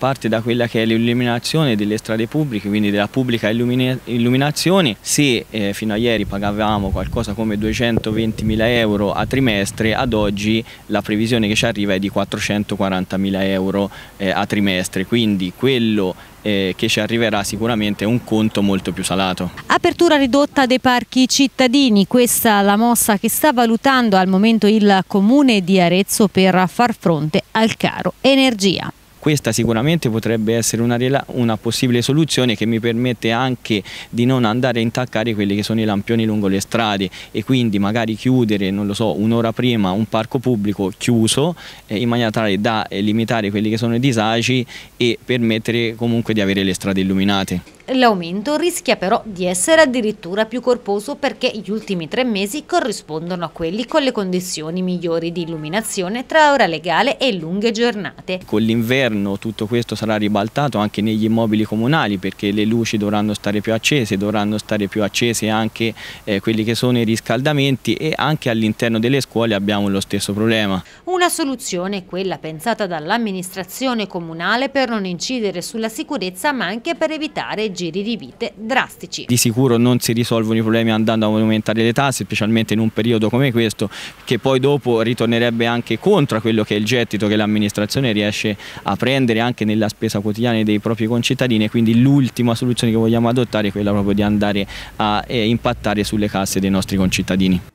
parte da quella che è l'illuminazione delle strade pubbliche, quindi della pubblica illuminazione. Se eh, fino a ieri pagavamo qualcosa come 220.000 euro a trimestre, ad oggi la previsione che ci arriva è di 440.000 euro eh, a trimestre, quindi quello eh, che ci arriverà sicuramente è un conto molto più salato. Apertura ridotta dei parchi cittadini, questa è la mossa che sta valutando al momento il comune di Arezzo per far fronte al caro energia. Questa sicuramente potrebbe essere una, una, possibile soluzione che mi permette anche di non andare a intaccare quelli che sono i lampioni lungo le strade e quindi magari chiudere, non lo so, un'ora prima un parco pubblico chiuso eh, in maniera tale da eh, limitare quelli che sono i disagi e permettere comunque di avere le strade illuminate. L'aumento rischia però di essere addirittura più corposo perché gli ultimi tre mesi corrispondono a quelli con le condizioni migliori di illuminazione tra ora legale e lunghe giornate. Con l'inverno tutto questo sarà ribaltato anche negli immobili comunali perché le luci dovranno stare più accese, dovranno stare più accese anche eh, quelli che sono i riscaldamenti e anche all'interno delle scuole abbiamo lo stesso problema. Una soluzione è quella pensata dall'amministrazione comunale per non incidere sulla sicurezza ma anche per evitare giri di vite drastici. Di sicuro non si risolvono i problemi andando ad aumentare le tasse, specialmente in un periodo come questo, che poi dopo ritornerebbe anche contro quello che è il gettito che l'amministrazione riesce a prendere anche nella spesa quotidiana dei propri concittadini quindi l'ultima soluzione che vogliamo adottare è quella proprio di andare a eh, impattare sulle casse dei nostri concittadini.